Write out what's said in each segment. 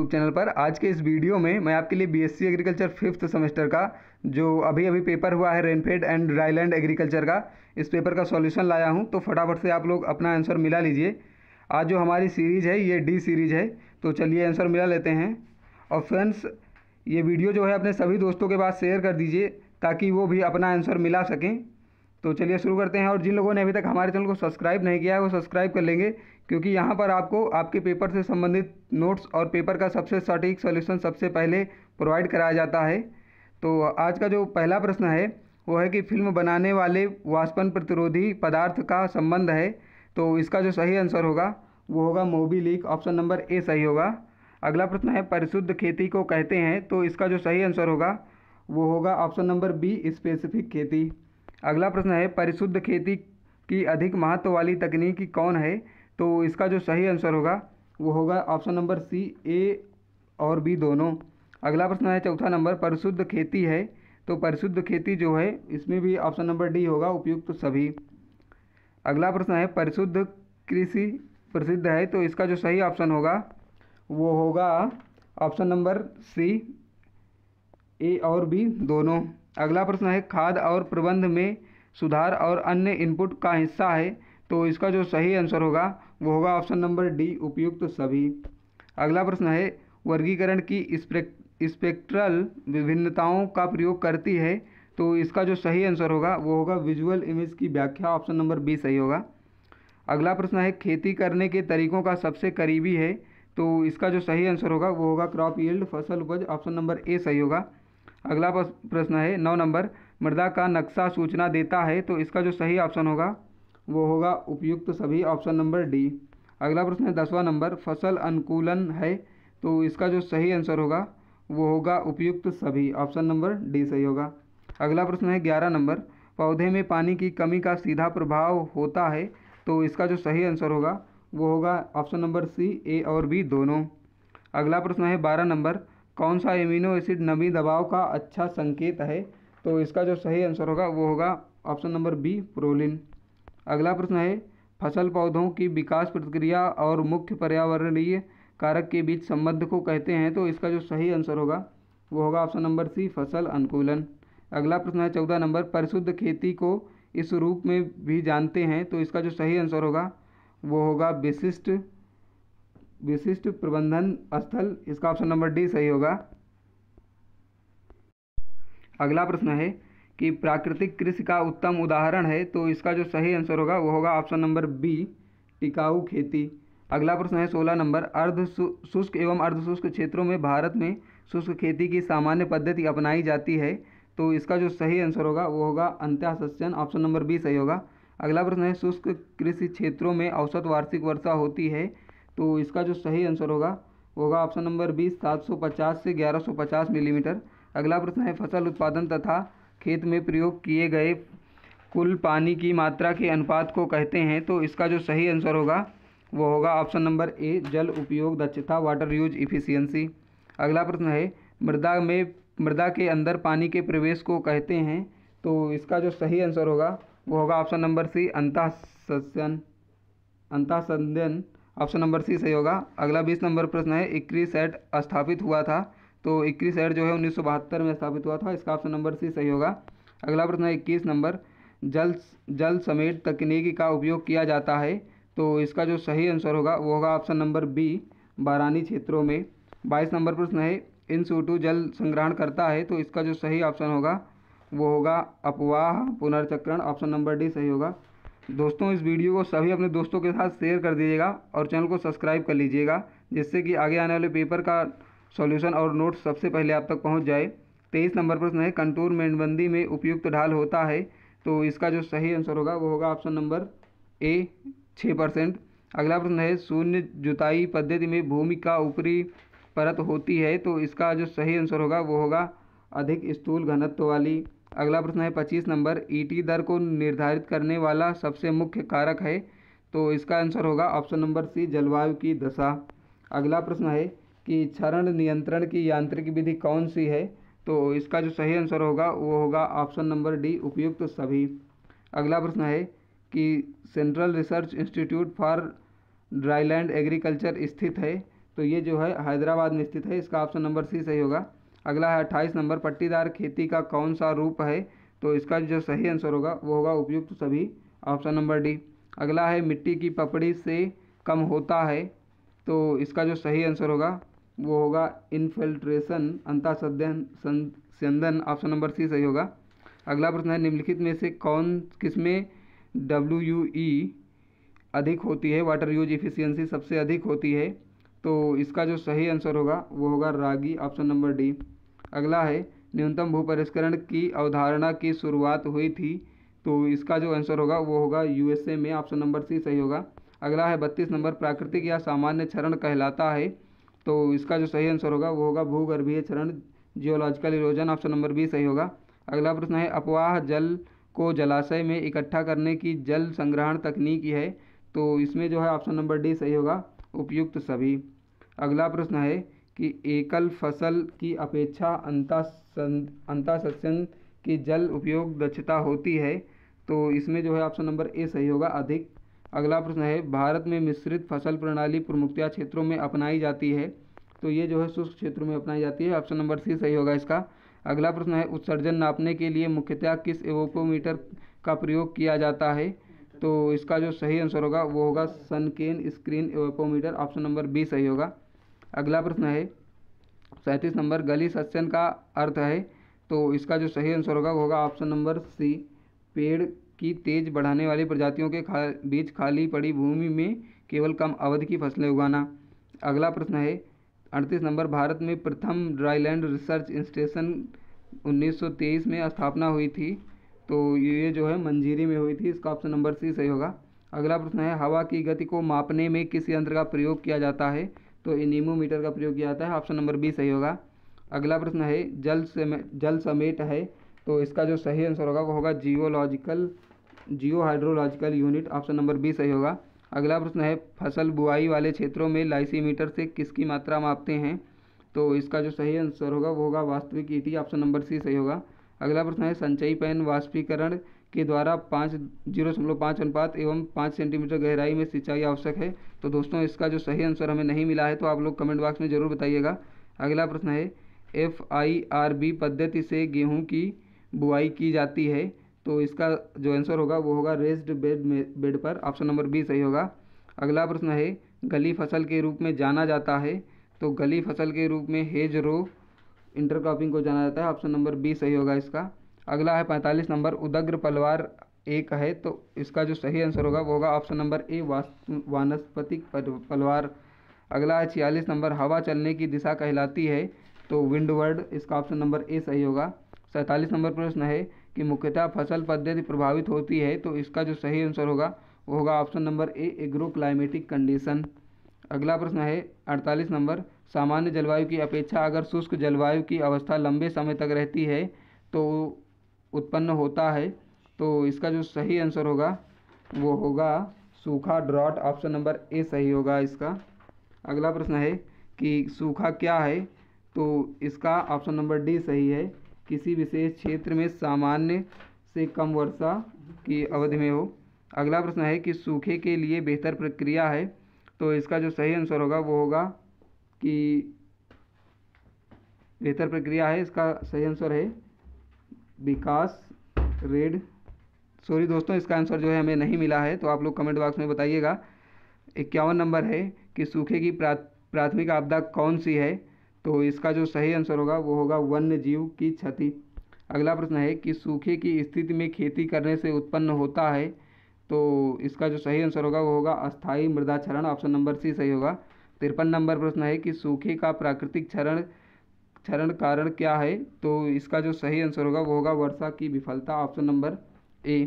YouTube channel पर आज के इस वीडियो में मैं आपके लिए बीएससी एग्रीकल्चर फिफ्थ सेमेस्टर का जो अभी अभी पेपर हुआ है रेनफेड एंड ड्राईलैंड एग्रीकल्चर का इस पेपर का सॉल्यूशन लाया हूं तो फटाफट से आप लोग अपना आंसर मिला लीजिए आज जो हमारी सीरीज़ है ये डी सीरीज़ है तो चलिए आंसर मिला लेते हैं और फ्रेंड्स ये वीडियो जो है अपने सभी दोस्तों के पास शेयर कर दीजिए ताकि वो भी अपना आंसर मिला सकें तो चलिए शुरू करते हैं और जिन लोगों ने अभी तक हमारे चैनल को सब्सक्राइब नहीं किया है वो सब्सक्राइब कर लेंगे क्योंकि यहाँ पर आपको आपके पेपर से संबंधित नोट्स और पेपर का सबसे सटीक सॉल्यूशन सबसे पहले प्रोवाइड कराया जाता है तो आज का जो पहला प्रश्न है वो है कि फिल्म बनाने वाले वाष्पन प्रतिरोधी पदार्थ का संबंध है तो इसका जो सही आंसर होगा वो होगा मोबी लीक ऑप्शन नंबर ए सही होगा अगला प्रश्न है परिशुद्ध खेती को कहते हैं तो इसका जो सही आंसर होगा वो होगा ऑप्शन नंबर बी स्पेसिफिक खेती अगला प्रश्न है परिशुद्ध खेती की अधिक महत्व वाली तकनीक कौन है तो इसका जो सही आंसर होगा वो होगा ऑप्शन नंबर सी ए और बी दोनों अगला प्रश्न है चौथा नंबर परिशुद्ध खेती है तो परिशुद्ध खेती जो है इसमें भी ऑप्शन नंबर डी होगा उपयुक्त तो सभी अगला प्रश्न है परिशुद्ध कृषि प्रसिद्ध है तो इसका जो सही ऑप्शन होगा वो होगा ऑप्शन नंबर सी ए और बी दोनों अगला प्रश्न है खाद और प्रबंध में सुधार और अन्य इनपुट का हिस्सा है तो इसका जो सही आंसर होगा वो होगा ऑप्शन नंबर डी उपयुक्त तो सभी अगला प्रश्न है वर्गीकरण की स्पेक्ट्रल विभिन्नताओं का प्रयोग करती है तो इसका जो सही आंसर होगा वो होगा विजुअल इमेज की व्याख्या ऑप्शन नंबर बी सही होगा अगला प्रश्न है खेती करने के तरीकों का सबसे करीबी है तो इसका जो सही आंसर होगा वो होगा क्रॉप यील्ड फसल उपज ऑप्शन नंबर ए सही होगा अगला प्रश्न है नौ नंबर मृदा का नक्शा सूचना देता है तो इसका जो सही ऑप्शन होगा वो होगा उपयुक्त सभी ऑप्शन नंबर डी अगला प्रश्न है दसवां नंबर फसल अनुकूलन है तो इसका जो सही आंसर होगा वो होगा उपयुक्त सभी ऑप्शन नंबर डी सही होगा अगला प्रश्न है ग्यारह नंबर पौधे में पानी की कमी का सीधा प्रभाव होता है तो इसका जो सही आंसर होगा वो होगा ऑप्शन नंबर सी ए और बी दोनों अगला प्रश्न है बारह नंबर कौन सा एमिनो एसिड नमी दबाव का अच्छा संकेत है तो इसका जो सही आंसर होगा वो होगा ऑप्शन नंबर बी प्रोलिन अगला प्रश्न है फसल पौधों की विकास प्रक्रिया और मुख्य पर्यावरणीय कारक के बीच संबंध को कहते हैं तो इसका जो सही आंसर होगा वो होगा ऑप्शन नंबर सी फसल अनुकूलन अगला प्रश्न है चौदह नंबर परिशुद्ध खेती को इस रूप में भी जानते हैं तो इसका जो सही आंसर होगा वो होगा विशिष्ट विशिष्ट प्रबंधन स्थल इसका ऑप्शन नंबर डी सही होगा अगला प्रश्न है कि प्राकृतिक कृषि का उत्तम उदाहरण है तो इसका जो सही आंसर होगा वो होगा ऑप्शन नंबर बी टिकाऊ खेती अगला प्रश्न है सोलह नंबर अर्ध शुष्क एवं अर्धशुष्क क्षेत्रों में भारत में शुष्क खेती की सामान्य पद्धति अपनाई जाती है तो इसका जो सही आंसर होगा वो होगा अंत्यासन ऑप्शन नंबर बी सही होगा अगला प्रश्न है शुष्क कृषि क्षेत्रों में औसत वार्षिक वर्षा होती है तो इसका जो सही आंसर होगा होगा ऑप्शन नंबर बी 750 से 1150 मिलीमीटर अगला प्रश्न है फसल उत्पादन तथा खेत में प्रयोग किए गए कुल पानी की मात्रा के अनुपात को कहते हैं तो इसका जो सही आंसर होगा वो होगा ऑप्शन नंबर ए जल उपयोग दक्षता वाटर यूज इफिशियंसी अगला प्रश्न है मृदा में मृदा के अंदर पानी के प्रवेश को कहते हैं तो इसका जो सही आंसर होगा वो होगा ऑप्शन नंबर सी अंतः संस्यन अंतः ऑप्शन नंबर सी सही होगा अगला बीस नंबर प्रश्न है इक्री सेट स्थापित हुआ था तो इक्री सेट जो है उन्नीस में स्थापित हुआ था इसका ऑप्शन नंबर सी सही होगा अगला प्रश्न है इक्कीस नंबर जल जल समेत तकनीकी का उपयोग किया जाता है तो इसका जो सही आंसर होगा वो होगा ऑप्शन नंबर बी बारानी क्षेत्रों में बाईस नंबर प्रश्न है इन सूटू जल संग्रहण करता है तो इसका जो सही ऑप्शन होगा वो होगा अपवाह पुनर्चक्रण ऑप्शन नंबर डी सही होगा दोस्तों इस वीडियो को सभी अपने दोस्तों के साथ शेयर कर दीजिएगा और चैनल को सब्सक्राइब कर लीजिएगा जिससे कि आगे आने वाले पेपर का सॉल्यूशन और नोट सबसे पहले आप तक पहुंच जाए तेईस नंबर प्रश्न है कंटूर मेंडबंदी में उपयुक्त ढाल होता है तो इसका जो सही आंसर होगा वो होगा ऑप्शन नंबर ए छः परसेंट अगला प्रश्न है शून्य जुताई पद्धति में भूमि का ऊपरी परत होती है तो इसका जो सही आंसर होगा वो होगा अधिक स्थूल घनत्व वाली अगला प्रश्न है पच्चीस नंबर ईटी e दर को निर्धारित करने वाला सबसे मुख्य कारक है तो इसका आंसर होगा ऑप्शन नंबर सी जलवायु की दशा अगला प्रश्न है कि क्षरण नियंत्रण की यांत्रिक विधि कौन सी है तो इसका जो सही आंसर होगा वो होगा ऑप्शन नंबर डी उपयुक्त सभी अगला प्रश्न है कि central research institute for dryland agriculture स्थित है तो ये जो है हैदराबाद में स्थित है इसका ऑप्शन नंबर सी सही होगा अगला है अट्ठाईस नंबर पट्टीदार खेती का कौन सा रूप है तो इसका जो सही आंसर होगा वो होगा उपयुक्त सभी ऑप्शन नंबर डी अगला है मिट्टी की पपड़ी से कम होता है तो इसका जो सही आंसर होगा वो होगा इनफिल्ट्रेशन अंता संधन संधन ऑप्शन नंबर सी सही होगा अगला प्रश्न है निम्नलिखित में से कौन किसमें डब्ल्यू यू e ई अधिक होती है वाटर यूज इफिशियंसी सबसे अधिक होती है तो इसका जो सही आंसर होगा वो होगा रागी ऑप्शन नंबर डी अगला है न्यूनतम भू परिष्करण की अवधारणा की शुरुआत हुई थी तो इसका जो आंसर होगा वो होगा यूएसए में ऑप्शन नंबर सी सही होगा अगला है बत्तीस नंबर प्राकृतिक या सामान्य क्षरण कहलाता है तो इसका जो सही आंसर होगा वो होगा भूगर्भीय क्षरण geological erosion option number B सही होगा अगला प्रश्न है अपवाह जल को जलाशय में इकट्ठा करने की जल संग्रहण तकनीक है तो इसमें जो है ऑप्शन नंबर डी सही होगा उपयुक्त सभी अगला प्रश्न है कि एकल फसल की अपेक्षा अंतासस्यन की जल उपयोग दक्षता होती है तो इसमें जो है ऑप्शन नंबर ए सही होगा अधिक अगला प्रश्न है भारत में मिश्रित फसल प्रणाली प्रमुखता क्षेत्रों में अपनाई जाती है तो ये जो है शुष्क क्षेत्रों में अपनाई जाती है ऑप्शन नंबर सी सही होगा इसका अगला प्रश्न है उत्सर्जन नापने के लिए मुख्यतः किस एवोपोमीटर का प्रयोग किया जाता है तो इसका जो सही आंसर होगा वो होगा sunken screen evaporimeter option number B सही होगा अगला प्रश्न है सैंतीस नंबर गली सत्सन का अर्थ है तो इसका जो सही आंसर होगा वो होगा ऑप्शन नंबर सी पेड़ की तेज बढ़ाने वाली प्रजातियों के खा, बीच खाली पड़ी भूमि में केवल कम अवधि की फसलें उगाना अगला प्रश्न है अड़तीस नंबर भारत में प्रथम ड्राईलैंड रिसर्च इंस्टेशन 1923 में स्थापना हुई थी तो ये जो है मंजीरी में हुई थी इसका ऑप्शन नंबर सी सही होगा अगला प्रश्न है हवा की गति को मापने में किस यंत्र का प्रयोग किया जाता है तो इनिमोमीटर का प्रयोग किया जाता है ऑप्शन नंबर बी सही होगा अगला प्रश्न है जल से जल समेट है तो इसका जो सही आंसर होगा वो होगा geological geo hydrological unit option number B सही होगा अगला प्रश्न है फसल बुआई वाले क्षेत्रों में लाइसीमीटर से किसकी मात्रा मापते हैं तो इसका जो सही आंसर होगा वो होगा वास्तविक ईटी ऑप्शन नंबर सी सही होगा अगला प्रश्न है संचयी पैन वाष्पीकरण के द्वारा पाँच जीरो दशमलव पाँच अनुपात एवं पाँच सेंटीमीटर गहराई में सिंचाई आवश्यक है तो दोस्तों इसका जो सही आंसर हमें नहीं मिला है तो आप लोग कमेंट बॉक्स में ज़रूर बताइएगा अगला प्रश्न है एफ आई आर बी पद्धति से गेहूँ की बुआई की जाती है तो इसका जो आंसर होगा वो होगा रेस्ड बेड बेड पर ऑप्शन नंबर बी सही होगा अगला प्रश्न है गली फसल के रूप में जाना जाता है तो गली फसल के रूप में हेज रो इंटरक्रॉपिंग को जाना जाता है ऑप्शन नंबर बी सही होगा इसका अगला है पैंतालीस नंबर उदग्र पलवार एक है तो इसका जो सही आंसर होगा वो होगा ऑप्शन नंबर ए वानस्पतिक पलवार अगला है छियालीस नंबर हवा चलने की दिशा कहलाती है तो विंडवर्ड इसका ऑप्शन नंबर ए सही होगा सैंतालीस नंबर प्रश्न है कि मुख्यतः फसल पद्धति प्रभावित होती है तो इसका जो सही आंसर होगा वो होगा option number A agro climatic condition अगला प्रश्न है अड़तालीस नंबर सामान्य जलवायु की अपेक्षा अगर शुष्क जलवायु की अवस्था लंबे समय तक रहती है तो उत्पन्न होता है तो इसका जो सही आंसर होगा वो होगा सूखा ड्रॉट ऑप्शन नंबर ए सही होगा इसका अगला प्रश्न है कि सूखा क्या है तो इसका ऑप्शन नंबर डी सही है किसी विशेष क्षेत्र में सामान्य से कम वर्षा की अवधि में हो अगला प्रश्न है कि सूखे के लिए बेहतर प्रक्रिया है तो इसका जो सही आंसर होगा वो होगा कि बेहतर प्रक्रिया है इसका सही आंसर है विकास रेड सॉरी दोस्तों इसका आंसर जो है हमें नहीं मिला है तो आप लोग कमेंट बॉक्स में बताइएगा इक्यावन नंबर है कि सूखे की प्राथमिक आपदा कौन सी है तो इसका जो सही आंसर होगा वो होगा वन्य जीव की क्षति अगला प्रश्न है कि सूखे की स्थिति में खेती करने से उत्पन्न होता है तो इसका जो सही आंसर होगा वो होगा अस्थाई मृदाचरण ऑप्शन नंबर सी सही होगा तिरपन नंबर प्रश्न है कि सूखे का प्राकृतिक क्षरण क्षरण कारण क्या है तो इसका जो सही आंसर होगा वो होगा वर्षा की विफलता ऑप्शन नंबर ए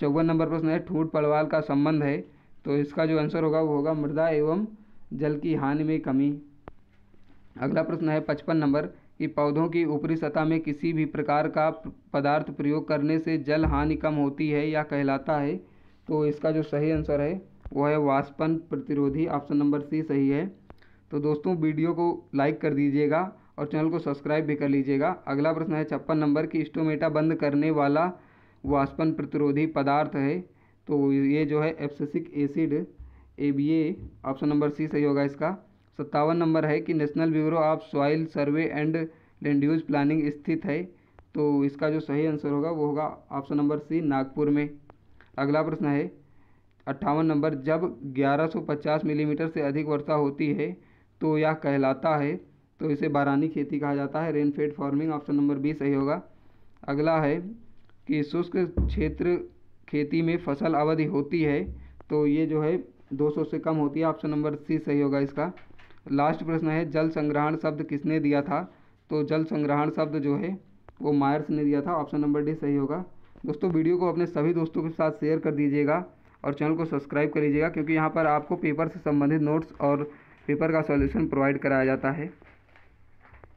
चौवन नंबर प्रश्न है ठूट पड़वाल का संबंध है तो इसका जो आंसर होगा वो होगा मृदा एवं जल की हानि में कमी अगला प्रश्न है पचपन नंबर कि पौधों की ऊपरी सतह में किसी भी प्रकार का पदार्थ प्रयोग करने से जल हानि कम होती है या कहलाता है तो इसका जो सही आंसर है वो है वाष्पन प्रतिरोधी ऑप्शन नंबर सी सही है तो दोस्तों वीडियो को लाइक कर दीजिएगा और चैनल को सब्सक्राइब भी कर लीजिएगा अगला प्रश्न है छप्पन नंबर की स्टोमेटा बंद करने वाला वाष्पन प्रतिरोधी पदार्थ है तो ये जो है abscisic acid A B A option number C सही होगा इसका सत्तावन नंबर है कि national bureau of soil survey and land use planning स्थित है तो इसका जो सही आंसर होगा वो होगा ऑप्शन नंबर सी नागपुर में अगला प्रश्न है अट्ठावन नंबर जब 1150 मिलीमीटर से अधिक वर्षा होती है तो यह कहलाता है तो इसे बारानी खेती कहा जाता है rainfed farming option number B सही होगा अगला है कि शुष्क क्षेत्र खेती में फसल अवधि होती है तो ये जो है 200 से कम होती है ऑप्शन नंबर सी सही होगा इसका लास्ट प्रश्न है जल संग्रहण शब्द किसने दिया था तो जल संग्रहण शब्द जो है वो मायर्स ने दिया था ऑप्शन नंबर डी सही होगा दोस्तों वीडियो को अपने सभी दोस्तों के साथ शेयर कर दीजिएगा और चैनल को सब्सक्राइब कर लीजिएगा क्योंकि यहाँ पर आपको पेपर से संबंधित नोट्स और पेपर का सॉल्यूशन प्रोवाइड कराया जाता है